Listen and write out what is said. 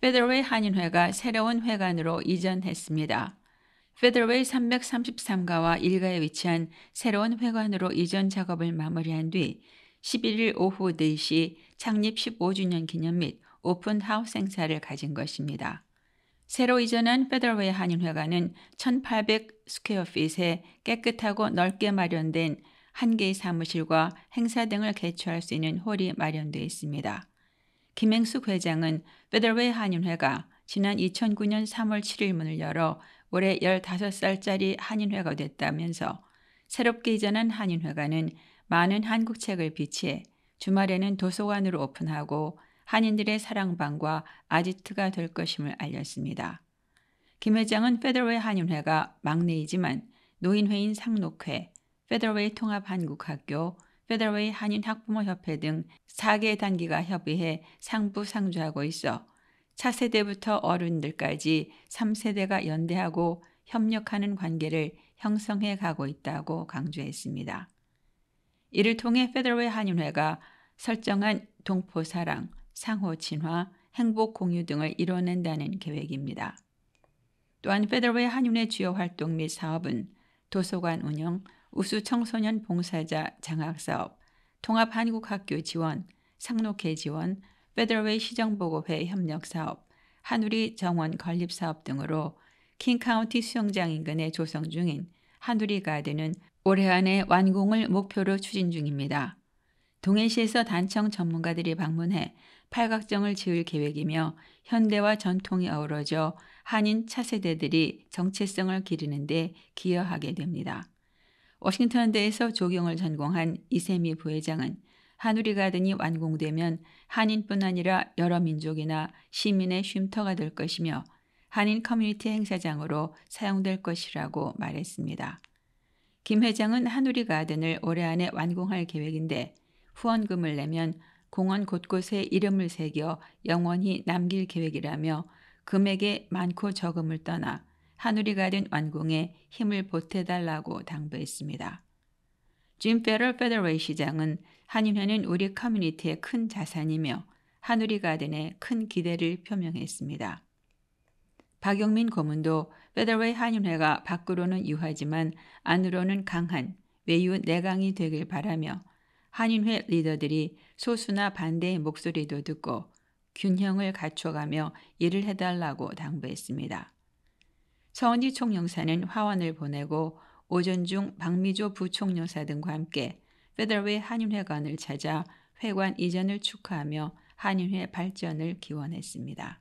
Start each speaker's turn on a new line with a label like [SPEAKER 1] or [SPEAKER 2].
[SPEAKER 1] 페더웨이 한인회가 새로운 회관으로 이전했습니다. 페더웨이 333가와 일가에 위치한 새로운 회관으로 이전 작업을 마무리한 뒤 11일 오후 4시 창립 15주년 기념 및 오픈 하우스 행사를 가진 것입니다. 새로 이전한 페더웨이 한인회관은 1800 스퀘어핏의 깨끗하고 넓게 마련된 한 개의 사무실과 행사 등을 개최할 수 있는 홀이 마련되어 있습니다. 김행수 회장은 페더웨이 한인회가 지난 2009년 3월 7일 문을 열어 올해 15살짜리 한인회가 됐다면서 새롭게 이전한 한인회관은 많은 한국 책을 비치해 주말에는 도서관으로 오픈하고 한인들의 사랑방과 아지트가 될 것임을 알렸습니다. 김 회장은 페더웨이 한인회가 막내이지만 노인회인 상록회, 페더웨이 통합한국학교, 페더웨이 한인 학부모 협회 등 4개 단계가 협의해 상부 상주하고 있어 차세대부터 어른들까지 3세대가 연대하고 협력하는 관계를 형성해 가고 있다고 강조했습니다. 이를 통해 페더웨이 한인회가 설정한 동포사랑, 상호 친화, 행복 공유 등을 이뤄낸다는 계획입니다. 또한 페더웨이 한인회 주요 활동 및 사업은 도서관 운영, 우수 청소년 봉사자 장학사업, 통합한국학교 지원, 상록회 지원, 페더웨이 시정보고회 협력사업, 한우리 정원 건립사업 등으로 킹카운티 수영장 인근에 조성 중인 한우리 가드는 올해 안에 완공을 목표로 추진 중입니다. 동해시에서 단청 전문가들이 방문해 팔각정을 지을 계획이며 현대와 전통이 어우러져 한인 차세대들이 정체성을 기르는 데 기여하게 됩니다. 워싱턴대에서 조경을 전공한 이세미 부회장은 한우리 가든이 완공되면 한인뿐 아니라 여러 민족이나 시민의 쉼터가 될 것이며 한인 커뮤니티 행사장으로 사용될 것이라고 말했습니다. 김 회장은 한우리 가든을 올해 안에 완공할 계획인데 후원금을 내면 공원 곳곳에 이름을 새겨 영원히 남길 계획이라며 금액의 많고 적음을 떠나 하누리가 된 완공에 힘을 보태달라고 당부했습니다. 짐 페럴 페더웨이 시장은 한인회는 우리 커뮤니티의 큰 자산이며 하누리 가든에 큰 기대를 표명했습니다. 박영민 고문도 페더웨이 한인회가 밖으로는 유하지만 안으로는 강한 외유 내강이 되길 바라며 한인회 리더들이 소수나 반대의 목소리도 듣고 균형을 갖춰가며 일을 해달라고 당부했습니다. 서은희 총영사는 화원을 보내고 오전중 박미조 부총영사 등과 함께 페더웨이 한인회관을 찾아 회관 이전을 축하하며 한인회 발전을 기원했습니다.